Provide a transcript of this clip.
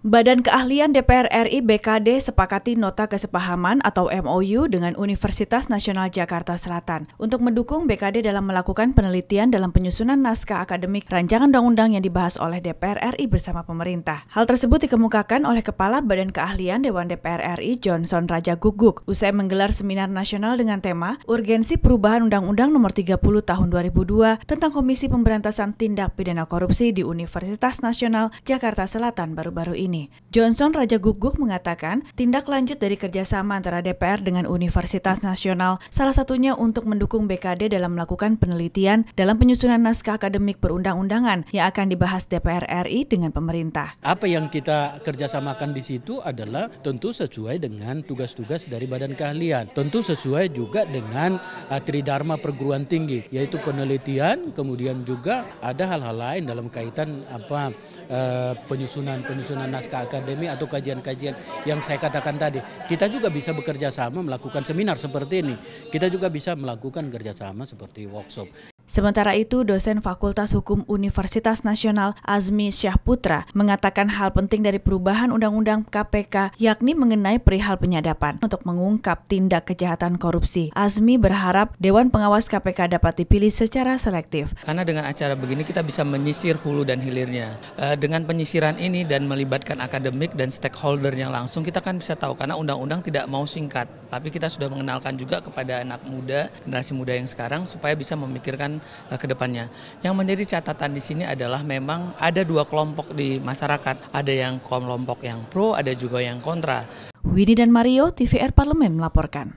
Badan Keahlian DPR RI BKD sepakati nota kesepahaman atau MOU dengan Universitas Nasional Jakarta Selatan untuk mendukung BKD dalam melakukan penelitian dalam penyusunan naskah akademik rancangan undang-undang yang dibahas oleh DPR RI bersama pemerintah. Hal tersebut dikemukakan oleh Kepala Badan Keahlian Dewan DPR RI Johnson Raja Guguk usai menggelar seminar nasional dengan tema Urgensi Perubahan Undang-Undang Nomor 30 Tahun 2002 tentang Komisi Pemberantasan Tindak Pidana Korupsi di Universitas Nasional Jakarta Selatan baru-baru ini ini. Johnson Raja Guguk mengatakan tindak lanjut dari kerjasama antara DPR dengan Universitas Nasional salah satunya untuk mendukung BKD dalam melakukan penelitian dalam penyusunan naskah akademik perundang-undangan yang akan dibahas DPR RI dengan pemerintah. Apa yang kita kerjasamakan di situ adalah tentu sesuai dengan tugas-tugas dari badan keahlian. Tentu sesuai juga dengan uh, Tridharma perguruan tinggi yaitu penelitian kemudian juga ada hal-hal lain dalam kaitan apa uh, penyusunan penyusunan naskah akademi atau kajian-kajian yang saya katakan tadi. Kita juga bisa bekerja sama melakukan seminar seperti ini. Kita juga bisa melakukan kerjasama seperti workshop. Sementara itu, dosen Fakultas Hukum Universitas Nasional Azmi Syahputra mengatakan hal penting dari perubahan Undang-Undang KPK yakni mengenai perihal penyadapan untuk mengungkap tindak kejahatan korupsi. Azmi berharap Dewan Pengawas KPK dapat dipilih secara selektif. Karena dengan acara begini kita bisa menyisir hulu dan hilirnya. Eh, dengan penyisiran ini dan melibatkan akademik dan stakeholder yang langsung kita kan bisa tahu karena undang-undang tidak mau singkat. Tapi kita sudah mengenalkan juga kepada anak muda, generasi muda yang sekarang supaya bisa memikirkan dilakukan uh, eh, ke depannya. Yang menjadi catatan di sini adalah memang ada dua kelompok di masyarakat, ada yang kelompok yang pro, ada juga yang kontra. Winnie dan Mario, TVR Parlemen melaporkan.